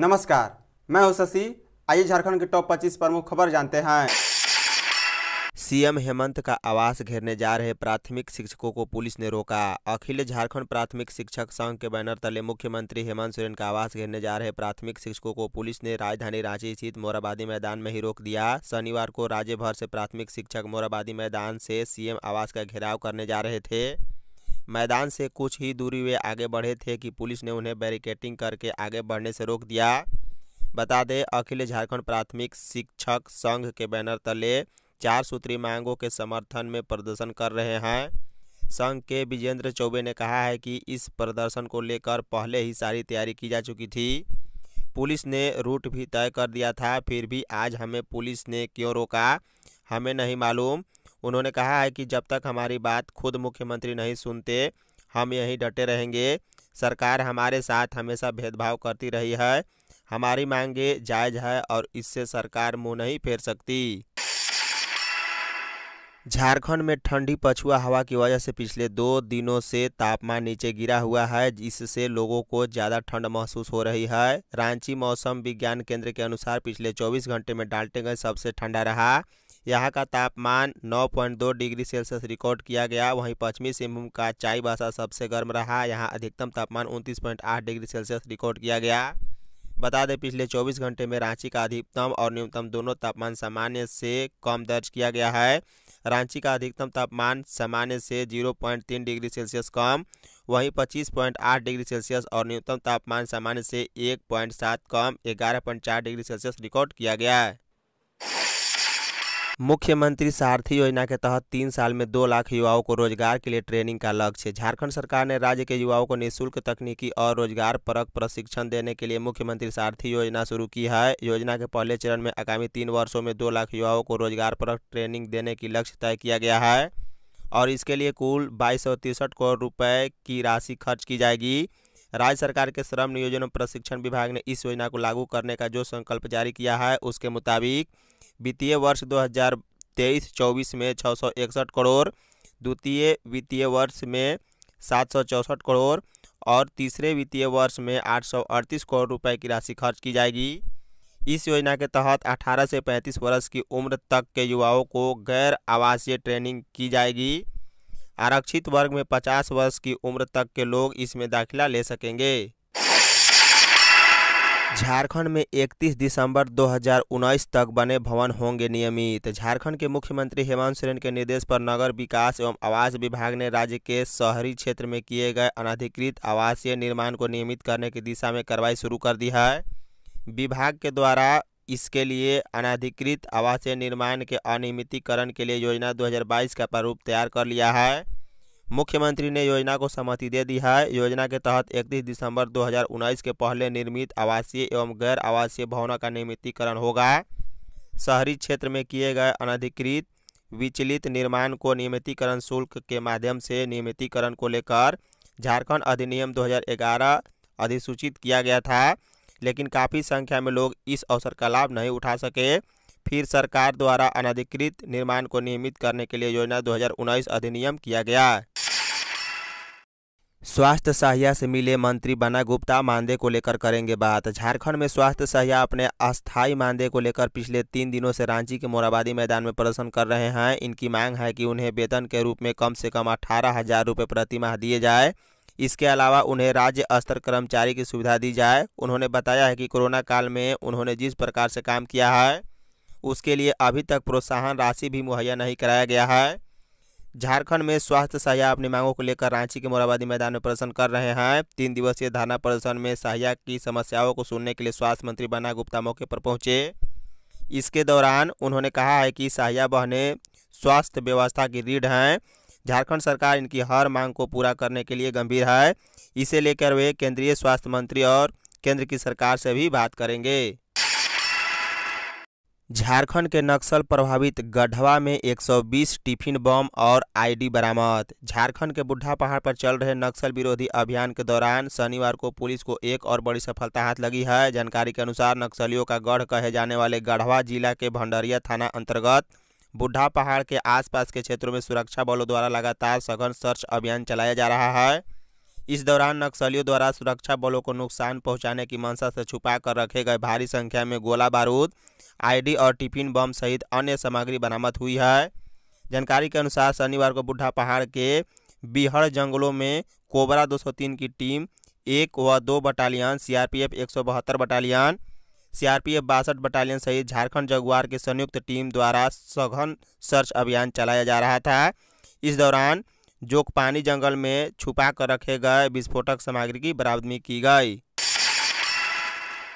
नमस्कार मैं हूं शशि आइए झारखंड के टॉप 25 प्रमुख खबर जानते हैं सीएम हेमंत का आवास घेरने जा रहे प्राथमिक शिक्षकों को पुलिस ने रोका अखिल झारखंड प्राथमिक शिक्षक संघ के बैनर तले मुख्यमंत्री हेमंत सोरेन का आवास घेरने जा रहे प्राथमिक शिक्षकों को पुलिस ने राजधानी रांची स्थित मोराबादी मैदान में ही रोक दिया शनिवार को राज्य भर से प्राथमिक शिक्षक मोराबादी मैदान से सीएम आवास का घेराव करने जा रहे थे मैदान से कुछ ही दूरी वे आगे बढ़े थे कि पुलिस ने उन्हें बैरिकेटिंग करके आगे बढ़ने से रोक दिया बता दें अखिल झारखंड प्राथमिक शिक्षक संघ के बैनर तले चार सूत्री मांगों के समर्थन में प्रदर्शन कर रहे हैं संघ के विजेंद्र चौबे ने कहा है कि इस प्रदर्शन को लेकर पहले ही सारी तैयारी की जा चुकी थी पुलिस ने रूट भी तय कर दिया था फिर भी आज हमें पुलिस ने क्यों रोका हमें नहीं मालूम उन्होंने कहा है कि जब तक हमारी बात खुद मुख्यमंत्री नहीं सुनते हम यहीं डटे रहेंगे सरकार हमारे साथ हमेशा भेदभाव करती रही है हमारी मांगे जायज है और इससे सरकार मुंह नहीं फेर सकती झारखंड में ठंडी पछुआ हवा की वजह से पिछले दो दिनों से तापमान नीचे गिरा हुआ है जिससे लोगों को ज़्यादा ठंड महसूस हो रही है रांची मौसम विज्ञान केंद्र के अनुसार पिछले 24 घंटे में गए सबसे ठंडा रहा यहाँ का तापमान 9.2 डिग्री सेल्सियस रिकॉर्ड किया गया वहीं पश्चिमी सिंहभूम का चाईबासा सबसे गर्म रहा यहाँ अधिकतम तापमान 29.8 डिग्री सेल्सियस रिकॉर्ड किया गया बता दें पिछले 24 घंटे में रांची का अधिकतम और न्यूनतम दोनों तापमान सामान्य से कम दर्ज किया गया है रांची का अधिकतम तापमान सामान्य से 0.3 डिग्री सेल्सियस कम वहीं 25.8 डिग्री सेल्सियस और न्यूनतम तापमान सामान्य से 1.7 कम 11.4 डिग्री सेल्सियस रिकॉर्ड किया गया है मुख्यमंत्री सारथी योजना के तहत तीन साल में दो लाख युवाओं को रोजगार के लिए ट्रेनिंग का लक्ष्य झारखंड सरकार ने राज्य के युवाओं को निःशुल्क तकनीकी और रोजगार परक प्रशिक्षण देने के लिए मुख्यमंत्री सारथी योजना शुरू की है योजना के पहले चरण में आगामी तीन वर्षों में दो लाख युवाओं को रोजगार परक ट्रेनिंग देने की लक्ष्य तय किया गया है और इसके लिए कुल बाईस सौ तिरसठ करोड़ रुपये की राशि खर्च की जाएगी राज्य सरकार के श्रम नियोजन और प्रशिक्षण विभाग ने इस योजना को लागू करने का जो संकल्प जारी किया है उसके मुताबिक वित्तीय वर्ष 2023-24 में छः करोड़ द्वितीय वित्तीय वर्ष में सात करोड़ और तीसरे वित्तीय वर्ष में आठ करोड़ रुपए की राशि खर्च की जाएगी इस योजना के तहत 18 से 35 वर्ष की उम्र तक के युवाओं को गैर आवासीय ट्रेनिंग की जाएगी आरक्षित वर्ग में पचास वर्ष की उम्र तक के लोग इसमें दाखिला ले सकेंगे झारखंड में 31 दिसंबर 2019 तक बने भवन होंगे नियमित झारखंड के मुख्यमंत्री हेमंत सोरेन के निर्देश पर नगर विकास एवं आवास विभाग ने राज्य के शहरी क्षेत्र में किए गए अनधिकृत आवासीय निर्माण को नियमित करने की दिशा में कार्रवाई शुरू कर दी है विभाग के द्वारा इसके लिए अनाधिकृत आवासीय निर्माण के अनियमितीकरण के लिए योजना 2022 का प्रारूप तैयार कर लिया है मुख्यमंत्री ने योजना को सहमति दे दी है योजना के तहत 31 दिसंबर 2019 के पहले निर्मित आवासीय एवं गैर आवासीय भवनों का नियमितीकरण होगा शहरी क्षेत्र में किए गए अनधिकृत विचलित निर्माण को नियमितीकरण शुल्क के माध्यम से नियमितीकरण को लेकर झारखंड अधिनियम दो अधिसूचित किया गया था लेकिन काफ़ी संख्या में लोग इस अवसर का लाभ नहीं उठा सके फिर सरकार द्वारा अनधिकृत निर्माण को नियमित करने के लिए योजना 2019 अधिनियम किया गया स्वास्थ्य सहायता से मिले मंत्री बना गुप्ता मानदेय को लेकर करेंगे बात झारखंड में स्वास्थ्य सहायता अपने अस्थायी मानदेय को लेकर पिछले तीन दिनों से रांची के मोराबादी मैदान में प्रदर्शन कर रहे हैं इनकी मांग है कि उन्हें वेतन के रूप में कम से कम अठारह हजार रुपये प्रतिमाह दिए जाए इसके अलावा उन्हें राज्य स्तर कर्मचारी की सुविधा दी जाए उन्होंने बताया है कि कोरोना काल में उन्होंने जिस प्रकार से काम किया है उसके लिए अभी तक प्रोत्साहन राशि भी मुहैया नहीं कराया गया है झारखंड में स्वास्थ्य सहाया अपनी मांगों को लेकर रांची के मोराबादी मैदान में प्रदर्शन कर रहे हैं तीन दिवसीय धरना प्रदर्शन में सहायक की समस्याओं को सुनने के लिए स्वास्थ्य मंत्री बना गुप्ता मौके पर पहुंचे इसके दौरान उन्होंने कहा है कि सहाया बहने स्वास्थ्य व्यवस्था की रीढ़ हैं झारखंड सरकार इनकी हर मांग को पूरा करने के लिए गंभीर है इसे लेकर वे केंद्रीय स्वास्थ्य मंत्री और केंद्र की सरकार से भी बात करेंगे झारखंड के नक्सल प्रभावित गढ़वा में 120 टिफिन बम और आईडी बरामद झारखंड के बुढ़ा पहाड़ पर चल रहे नक्सल विरोधी अभियान के दौरान शनिवार को पुलिस को एक और बड़ी सफलता हाथ लगी है जानकारी के अनुसार नक्सलियों का गढ़ कहे जाने वाले गढ़वा जिला के भंडरिया थाना अंतर्गत बुढ़ा पहाड़ के आसपास के क्षेत्रों में सुरक्षा बलों द्वारा लगातार सघन सर्च अभियान चलाया जा रहा है इस दौरान नक्सलियों द्वारा सुरक्षा बलों को नुकसान पहुंचाने की मंशा से छुपा कर रखे गए भारी संख्या में गोला बारूद आईडी और टिफिन बम सहित अन्य सामग्री बरामद हुई है जानकारी के अनुसार शनिवार को बुढ़ा पहाड़ के बिहड़ जंगलों में कोबरा 203 की टीम एक व दो बटालियन सीआरपीएफ एक बटालियन सीआरपीएफ बासठ बटालियन सहित झारखंड जगुआर के संयुक्त टीम द्वारा सघन सर्च अभियान चलाया जा रहा था इस दौरान जोकपानी जंगल में छुपा कर रखे गए विस्फोटक सामग्री की बरामदगी की गई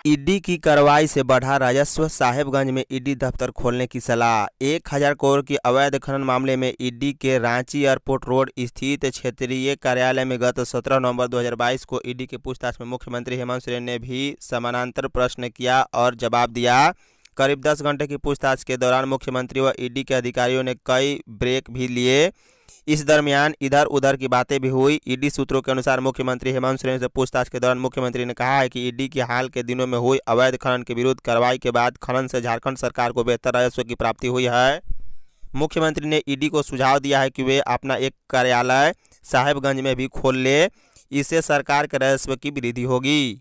ईडी की कार्रवाई से बढ़ा राजस्व साहेबगंज में ईडी दफ्तर खोलने की सलाह एक हजार करोड़ की अवैध खनन मामले में ईडी के रांची एयरपोर्ट रोड स्थित क्षेत्रीय कार्यालय में गत 17 नवंबर 2022 को ईडी के पूछताछ में मुख्यमंत्री हेमंत सोरेन ने भी समानांतर प्रश्न किया और जवाब दिया करीब 10 घंटे की पूछताछ के दौरान मुख्यमंत्री व ईडी के अधिकारियों ने कई ब्रेक भी लिए इस दरमियान इधर उधर की बातें भी हुई ईडी सूत्रों के अनुसार मुख्यमंत्री हेमंत सोरेन से पूछताछ के दौरान मुख्यमंत्री ने कहा है कि ईडी की हाल के दिनों में हुई अवैध खनन के विरुद्ध कार्रवाई के बाद खनन से झारखंड सरकार को बेहतर राजस्व की प्राप्ति हुई है मुख्यमंत्री ने ईडी को सुझाव दिया है कि वे अपना एक कार्यालय साहेबगंज में भी खोल ले इससे सरकार के राजस्व की वृद्धि होगी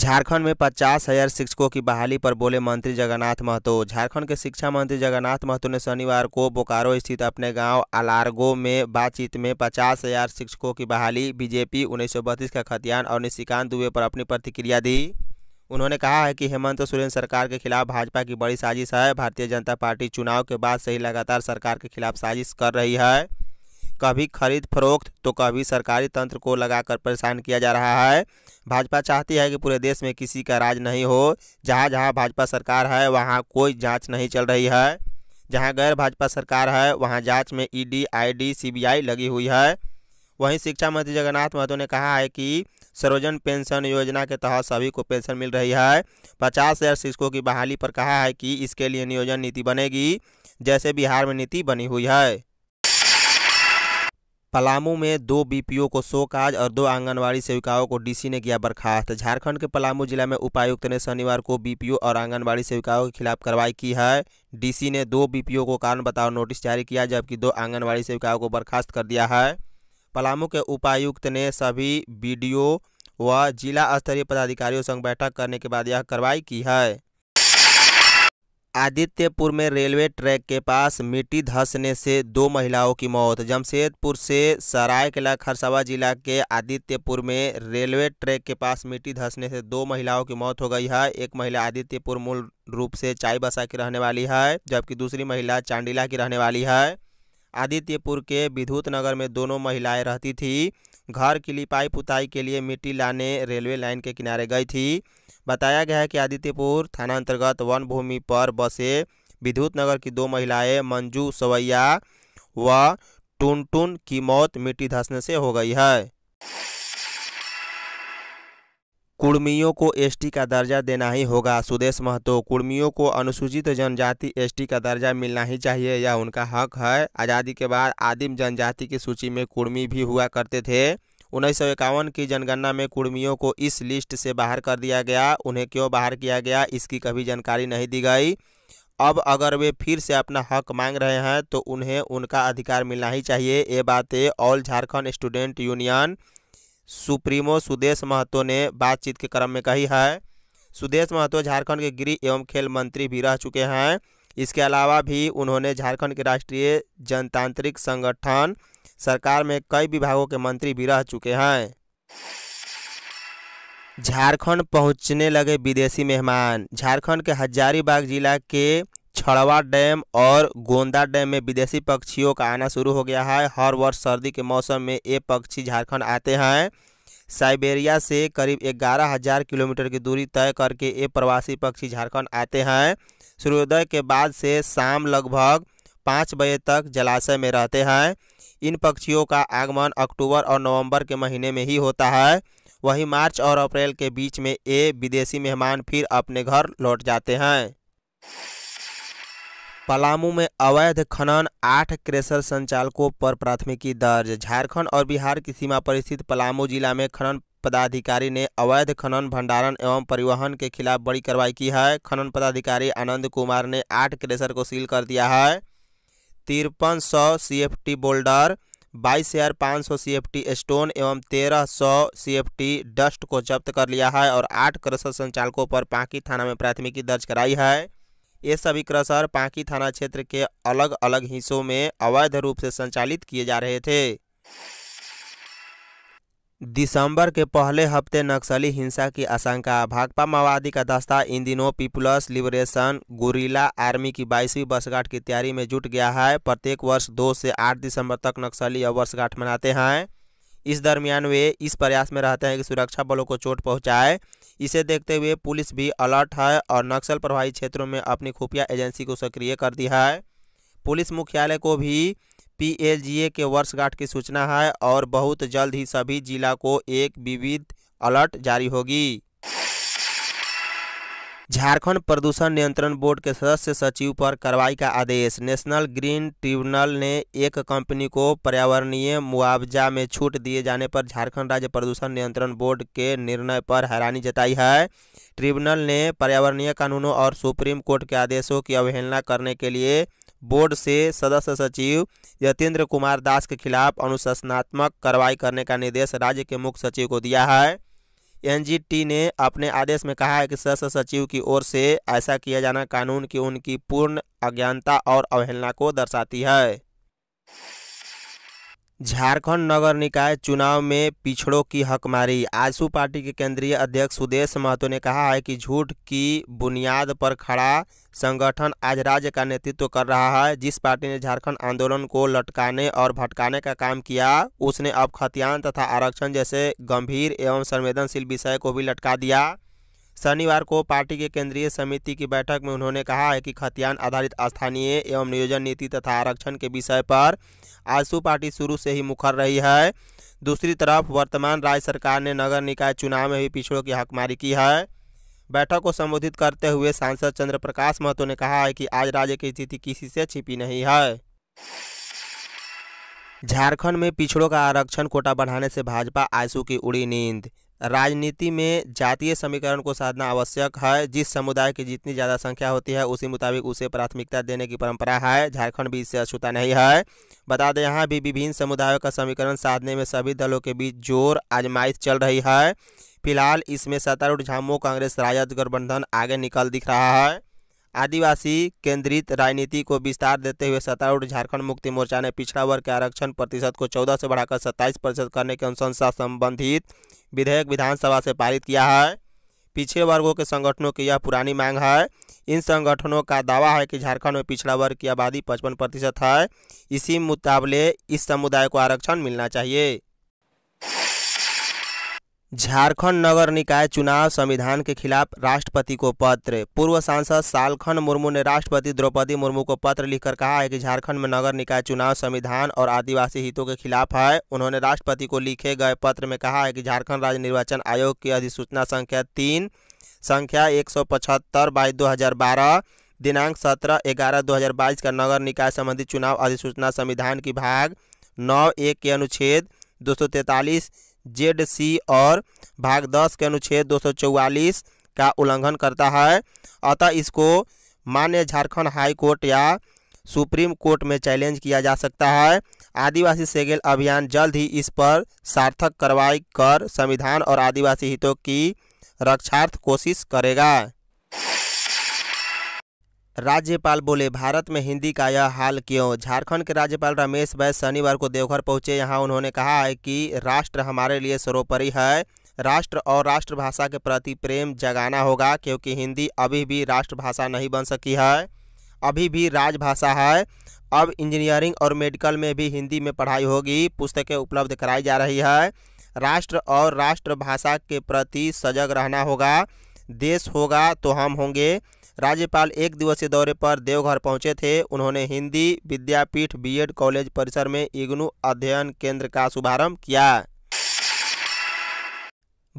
झारखंड में पचास हजार शिक्षकों की बहाली पर बोले मंत्री जगन्नाथ महतो झारखंड के शिक्षा मंत्री जगन्नाथ महतो ने शनिवार को बोकारो स्थित अपने गांव अलार्गो में बातचीत में पचास हजार शिक्षकों की बहाली बीजेपी उन्नीस का खतियान और निशिकांत दुबे पर अपनी प्रतिक्रिया दी उन्होंने कहा है कि हेमंत सोरेन सरकार के खिलाफ भाजपा की बड़ी साजिश है भारतीय जनता पार्टी चुनाव के बाद से ही लगातार सरकार के खिलाफ साजिश कर रही है कभी खरीद फरोख्त तो कभी सरकारी तंत्र को लगाकर परेशान किया जा रहा है भाजपा चाहती है कि पूरे देश में किसी का राज नहीं हो जहाँ जहाँ भाजपा सरकार है वहाँ कोई जाँच नहीं चल रही है जहाँ गैर भाजपा सरकार है वहाँ जाँच में ई डी आई लगी हुई है वहीं शिक्षा मंत्री जगन्नाथ महतो ने कहा है कि सरोजन पेंशन योजना के तहत सभी को पेंशन मिल रही है पचास हज़ार शिक्षकों की बहाली पर कहा है कि इसके लिए नियोजन नीति बनेगी जैसे बिहार में नीति बनी हुई है पलामू में दो बीपीओ को शो काज और दो आंगनवाड़ी सेविकाओं को डीसी ने किया बर्खास्त झारखंड के पलामू जिला में उपायुक्त ने शनिवार को बीपीओ और आंगनवाड़ी सेविकाओं के खिलाफ कार्रवाई की है डीसी ने दो बीपीओ को कारण बताओ नोटिस जारी किया जबकि दो आंगनबाड़ी सेविकाओं को बर्खास्त कर दिया है पलामू के उपायुक्त ने सभी बी व जिला स्तरीय पदाधिकारियों संग बैठक करने के बाद यह कार्रवाई की है आदित्यपुर में रेलवे ट्रैक के पास मिट्टी धंसने से दो महिलाओं की मौत जमशेदपुर से सरायकला खरसावा जिला के आदित्यपुर में रेलवे ट्रैक के पास मिट्टी धंसने से दो महिलाओं की मौत हो गई है एक महिला आदित्यपुर मूल रूप से चाय बसा की रहने वाली है जबकि दूसरी महिला चांडिला की रहने वाली है आदित्यपुर के विद्युत नगर में दोनों महिलाएं रहती थी घर की लिपाई पुताई के लिए मिट्टी लाने रेलवे लाइन के किनारे गई थी बताया गया है कि आदित्यपुर थाना अंतर्गत वन भूमि पर बसे विद्युत नगर की दो महिलाएं मंजू सवैया व टुनटुन की मौत मिट्टी धंसने से हो गई है कुर्मियों को एसटी का दर्जा देना ही होगा सुदेश महतो कुर्मियों को अनुसूचित जनजाति एसटी का दर्जा मिलना ही चाहिए यह उनका हक है आज़ादी के बाद आदिम जनजाति की सूची में कुर्मी भी हुआ करते थे उन्नीस की जनगणना में कुर्मियों को इस लिस्ट से बाहर कर दिया गया उन्हें क्यों बाहर किया गया इसकी कभी जानकारी नहीं दी गई अब अगर वे फिर से अपना हक मांग रहे हैं तो उन्हें उनका अधिकार मिलना ही चाहिए ये बातें all Jharkhand student union supremo Sudesh Mahto ने बातचीत के क्रम में कही है सुदेश महतो झारखंड के गृह एवं खेल मंत्री भी रह चुके हैं इसके अलावा भी उन्होंने झारखंड के राष्ट्रीय जनतांत्रिक संगठन सरकार में कई विभागों के मंत्री भी रह चुके हैं झारखंड पहुंचने लगे विदेशी मेहमान झारखंड के हजारीबाग जिला के छड़वा डैम और गोंदा डैम में विदेशी पक्षियों का आना शुरू हो गया है हर वर्ष सर्दी के मौसम में ये पक्षी झारखंड आते हैं साइबेरिया से करीब ग्यारह हजार किलोमीटर की दूरी तय करके ये प्रवासी पक्षी झारखंड आते हैं सूर्योदय के बाद से शाम लगभग पाँच बजे तक जलाशय में रहते हैं इन पक्षियों का आगमन अक्टूबर और नवंबर के महीने में ही होता है वहीं मार्च और अप्रैल के बीच में ये विदेशी मेहमान फिर अपने घर लौट जाते हैं पलामू में अवैध खनन आठ क्रेशर संचालकों पर प्राथमिकी दर्ज झारखंड और बिहार की सीमा पर स्थित पलामू जिला में खनन पदाधिकारी ने अवैध खनन भंडारण एवं परिवहन के खिलाफ बड़ी कार्रवाई की है खनन पदाधिकारी आनंद कुमार ने आठ क्रेशर को सील कर दिया है तिरपन सौ सी एफ टी बोल्डर बाईस हज़ार पाँच सौ सी एफ टी स्टोन एवं तेरह सौ सी एफ टी डस्ट को जब्त कर लिया है और आठ क्रेशर संचालकों पर पांकी थाना में प्राथमिकी दर्ज कराई है ये सभी क्रशर पाकी थाना क्षेत्र के अलग अलग हिस्सों में अवैध रूप से संचालित किए जा रहे थे दिसंबर के पहले हफ्ते नक्सली हिंसा की आशंका भाकपा माओवादी का दस्ता इन दिनों पीपुल्स लिबरेशन गुरिला आर्मी की बाईसवीं वर्षगांठ की तैयारी में जुट गया है प्रत्येक वर्ष दो से आठ दिसंबर तक नक्सली यह वर्षगांठ मनाते हैं इस दरमियान वे इस प्रयास में रहते हैं कि सुरक्षा बलों को चोट पहुंचाए इसे देखते हुए पुलिस भी अलर्ट है और नक्सल प्रभावित क्षेत्रों में अपनी खुफिया एजेंसी को सक्रिय कर दी है पुलिस मुख्यालय को भी पीएलजीए के वर्षगांठ की सूचना है और बहुत जल्द ही सभी जिला को एक विविध अलर्ट जारी होगी झारखंड प्रदूषण नियंत्रण बोर्ड के सदस्य सचिव पर कार्रवाई का आदेश नेशनल ग्रीन ट्रिब्यूनल ने एक कंपनी को पर्यावरणीय मुआवजा में छूट दिए जाने पर झारखंड राज्य प्रदूषण नियंत्रण बोर्ड के निर्णय पर हैरानी जताई है ट्रिब्यूनल ने पर्यावरणीय कानूनों और सुप्रीम कोर्ट के आदेशों की अवहेलना करने के लिए बोर्ड से सदस्य सचिव यतेंद्र कुमार दास के खिलाफ अनुशासनात्मक कार्रवाई करने का निर्देश राज्य के मुख्य सचिव को दिया है एनजीटी ने अपने आदेश में कहा है कि सदस्य सचिव की ओर से ऐसा किया जाना कानून की उनकी पूर्ण अज्ञानता और अवहेलना को दर्शाती है झारखंड नगर निकाय चुनाव में पिछड़ों की हकमारी आजसू पार्टी के केंद्रीय अध्यक्ष सुदेश महतो ने कहा है कि झूठ की बुनियाद पर खड़ा संगठन आज राज्य का नेतृत्व कर रहा है जिस पार्टी ने झारखंड आंदोलन को लटकाने और भटकाने का काम किया उसने अब खतियान तथा आरक्षण जैसे गंभीर एवं संवेदनशील विषय को भी लटका दिया शनिवार को पार्टी के केंद्रीय समिति की बैठक में उन्होंने कहा है कि खतियान आधारित स्थानीय एवं नियोजन नीति तथा आरक्षण के विषय पर आजसू पार्टी शुरू से ही मुखर रही है दूसरी तरफ वर्तमान राज्य सरकार ने नगर निकाय चुनाव में भी पिछड़ों की हकमारी की है बैठक को संबोधित करते हुए सांसद चंद्र प्रकाश महतो ने कहा है कि आज राज्य की स्थिति किसी से छिपी नहीं है झारखंड में पिछड़ों का आरक्षण कोटा बढ़ाने से भाजपा आयसू की उड़ी नींद राजनीति में जातीय समीकरण को साधना आवश्यक है जिस समुदाय की जितनी ज़्यादा संख्या होती है उसी मुताबिक उसे प्राथमिकता देने की परंपरा है झारखंड भी इससे अछूता नहीं है बता दें यहाँ भी विभिन्न समुदायों का समीकरण साधने में सभी दलों के बीच जोर आजमाइश चल रही है फिलहाल इसमें सत्तारूढ़ झामुमो कांग्रेस राजद गठबंधन आगे निकल दिख रहा है आदिवासी केंद्रित राजनीति को विस्तार देते हुए सत्तारूढ़ झारखंड मुक्ति मोर्चा ने पिछड़ा वर्ग के आरक्षण प्रतिशत को चौदह से बढ़ाकर सत्ताईस प्रतिशत करने के अनुशंसा संबंधित विधेयक विधानसभा से पारित किया है पीछे वर्गों के संगठनों की यह पुरानी मांग है इन संगठनों का दावा है कि झारखंड में पिछड़ा वर्ग की आबादी पचपन प्रतिशत है इसी मुताबले इस समुदाय को आरक्षण मिलना चाहिए झारखंड नगर निकाय चुनाव संविधान के खिलाफ राष्ट्रपति को पत्र पूर्व सांसद सालखन मुर्मू ने राष्ट्रपति द्रौपदी मुर्मू को पत्र लिखकर कहा है कि झारखंड में नगर निकाय चुनाव संविधान और आदिवासी हितों के खिलाफ है उन्होंने राष्ट्रपति को लिखे गए पत्र में कहा है कि झारखंड राज्य निर्वाचन आयोग की अधिसूचना संख्या तीन संख्या एक सौ पचहत्तर बाईस दो हजार बारह दिनांक सत्रह ग्यारह दो हजार बाईस का नगर निकाय संबंधी चुनाव अधिसूचना संविधान की भाग नौ एक के अनुच्छेद दो सौ तैंतालीस जेड सी और भाग दस के अनुच्छेद 244 का उल्लंघन करता है अतः इसको मान्य झारखंड हाई कोर्ट या सुप्रीम कोर्ट में चैलेंज किया जा सकता है आदिवासी सेगेल अभियान जल्द ही इस पर सार्थक कार्रवाई कर संविधान और आदिवासी हितों की रक्षार्थ कोशिश करेगा राज्यपाल बोले भारत में हिंदी का यह हाल क्यों झारखंड के राज्यपाल रमेश बैस शनिवार को देवघर पहुंचे यहां उन्होंने कहा है कि राष्ट्र हमारे लिए सर्वोपरि है राष्ट्र और राष्ट्रभाषा के प्रति प्रेम जगाना होगा क्योंकि हिंदी अभी भी राष्ट्रभाषा नहीं बन सकी है अभी भी राजभाषा है अब इंजीनियरिंग और मेडिकल में भी हिंदी में पढ़ाई होगी पुस्तकें उपलब्ध कराई जा रही है राष्ट्र और राष्ट्रभाषा के प्रति सजग रहना होगा देश होगा तो हम होंगे राज्यपाल एक दिवसीय दौरे पर देवघर पहुंचे थे उन्होंने हिंदी विद्यापीठ बीएड कॉलेज परिसर में इग्नू अध्ययन केंद्र का शुभारंभ किया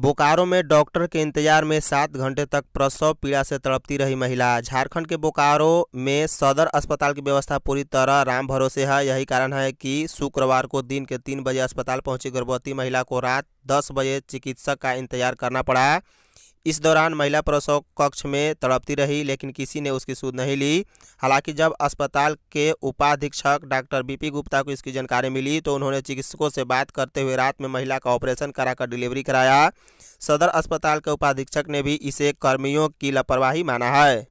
बोकारो में डॉक्टर के इंतजार में सात घंटे तक प्रसव पीड़ा से तड़पती रही महिला झारखंड के बोकारो में सदर अस्पताल की व्यवस्था पूरी तरह राम भरोसे है यही कारण है कि शुक्रवार को दिन के तीन बजे अस्पताल पहुंची गर्भवती महिला को रात दस बजे चिकित्सक का इंतजार करना पड़ा इस दौरान महिला प्रसव कक्ष में तड़पती रही लेकिन किसी ने उसकी सूद नहीं ली हालांकि जब अस्पताल के उपाधीक्षक डॉक्टर बीपी गुप्ता को इसकी जानकारी मिली तो उन्होंने चिकित्सकों से बात करते हुए रात में महिला का ऑपरेशन कराकर डिलीवरी कराया सदर अस्पताल के उपाधीक्षक ने भी इसे कर्मियों की लापरवाही माना है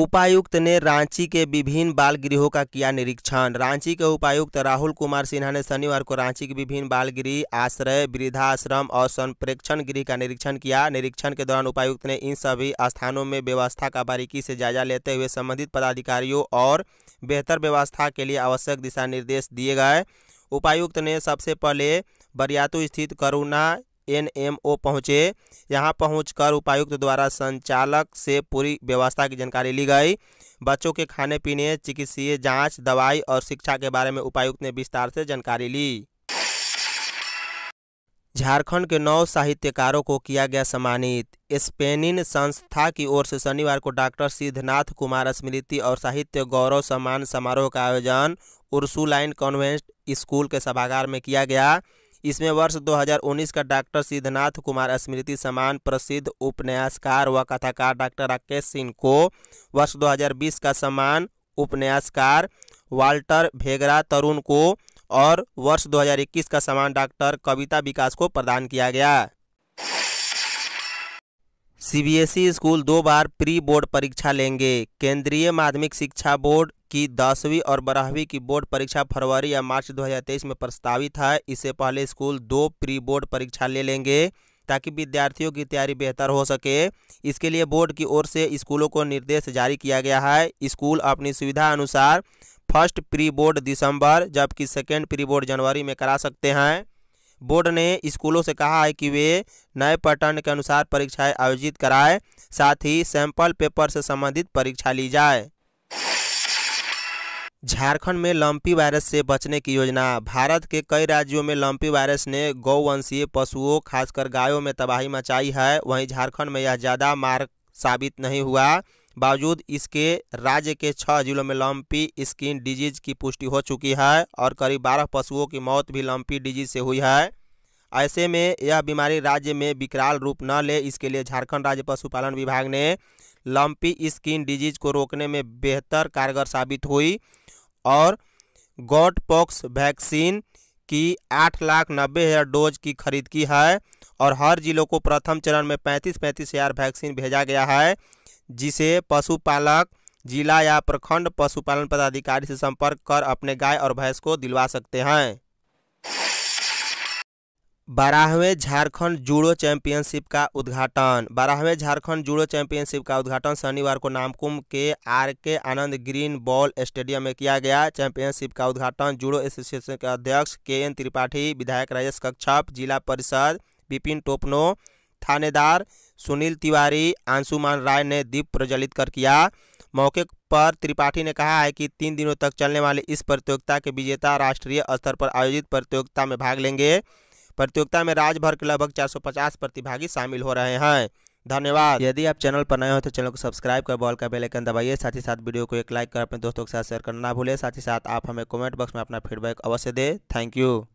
उपायुक्त ने रांची के विभिन्न बाल गृहों का किया निरीक्षण रांची के उपायुक्त राहुल कुमार सिन्हा ने शनिवार को रांची के विभिन्न बाल गृह आश्रय वृद्धाश्रम और संप्रेक्षण गृह का निरीक्षण किया निरीक्षण के दौरान उपायुक्त ने इन सभी स्थानों में व्यवस्था का बारीकी से जायजा लेते हुए संबंधित पदाधिकारियों और बेहतर व्यवस्था के लिए आवश्यक दिशा निर्देश दिए गए उपायुक्त ने सबसे पहले बरियातू स्थित करुणा एनएमओ पहुंचे यहां पहुंचकर उपायुक्त द्वारा संचालक से पूरी व्यवस्था की जानकारी ली गई बच्चों के खाने पीने चिकित्सीय जांच दवाई और शिक्षा के बारे में उपायुक्त ने विस्तार से जानकारी ली झारखंड के नौ साहित्यकारों को किया गया सम्मानित स्पेनिन संस्था की ओर से शनिवार को डॉक्टर सिद्धनाथ कुमार स्मृति और साहित्य गौरव सम्मान समारोह का आयोजन उर्सुलाइन कॉन्वेंट स्कूल के सभागार में किया गया इसमें वर्ष 2019 का डॉक्टर सिद्धनाथ कुमार स्मृति सम्मान प्रसिद्ध उपन्यासकार व कथाकार डॉक्टर राकेश सिंह को वर्ष 2020 का सम्मान उपन्यासकार वाल्टर भेगरा तरुण को और वर्ष 2021 का सम्मान डॉक्टर कविता विकास को प्रदान किया गया सीबीएसई स्कूल दो बार प्री बोर्ड परीक्षा लेंगे केंद्रीय माध्यमिक शिक्षा बोर्ड की दसवीं और बारहवीं की बोर्ड परीक्षा फरवरी या मार्च 2023 में प्रस्तावित है इससे पहले स्कूल दो प्री बोर्ड परीक्षा ले लेंगे ताकि विद्यार्थियों की तैयारी बेहतर हो सके इसके लिए बोर्ड की ओर से स्कूलों को निर्देश जारी किया गया है स्कूल अपनी सुविधा अनुसार फर्स्ट प्री बोर्ड दिसंबर जबकि सेकेंड प्री बोर्ड जनवरी में करा सकते हैं बोर्ड ने स्कूलों से कहा है कि वे नए पैटर्न के अनुसार परीक्षाएं आयोजित कराएं साथ ही सैंपल पेपर से संबंधित परीक्षा ली जाए झारखंड में लंपी वायरस से बचने की योजना भारत के कई राज्यों में लंपी वायरस ने गौवंशीय पशुओं खासकर गायों में तबाही मचाई है वहीं झारखंड में यह ज़्यादा मार्ग साबित नहीं हुआ बावजूद इसके राज्य के छः जिलों में लंपी स्किन डिजीज की पुष्टि हो चुकी है और करीब बारह पशुओं की मौत भी लंपी डिजीज से हुई है ऐसे में यह बीमारी राज्य में विकराल रूप न ले इसके लिए झारखंड राज्य पशुपालन विभाग ने लंपी स्किन डिजीज को रोकने में बेहतर कारगर साबित हुई और गॉड पॉक्स वैक्सीन की आठ लाख नब्बे हज़ार डोज की खरीद की है और हर जिलों को प्रथम चरण में पैंतीस पैंतीस हज़ार वैक्सीन भेजा गया है जिसे पशुपालक जिला या प्रखंड पशुपालन पदाधिकारी से संपर्क कर अपने गाय और भैंस को दिलवा सकते हैं बारहवें झारखंड जूडो चैंपियनशिप का उद्घाटन बारहवें झारखंड जूडो चैंपियनशिप का उद्घाटन शनिवार को नामकुम के आर के आनंद ग्रीन बॉल स्टेडियम में किया गया चैंपियनशिप का उद्घाटन जूडो एसोसिएशन के अध्यक्ष के एन त्रिपाठी विधायक राजेश कक्षप जिला परिषद विपिन टोपनो थानेदार सुनील तिवारी अंशुमान राय ने दीप प्रज्वलित कर किया मौके पर त्रिपाठी ने कहा है कि तीन दिनों तक चलने वाली इस प्रतियोगिता के विजेता राष्ट्रीय स्तर पर आयोजित प्रतियोगिता में भाग लेंगे प्रतियोगिता में राज्य भर के लगभग 450 प्रतिभागी शामिल हो रहे हैं धन्यवाद यदि आप चैनल पर नए हो तो चैनल को सब्सक्राइब कर बॉल का बेल आइकन दबाइए साथ ही साथ वीडियो को एक लाइक कर अपने दोस्तों के साथ शेयर करना ना भूलें साथ ही साथ आप हमें कमेंट बॉक्स में अपना फीडबैक अवश्य दें थैंक यू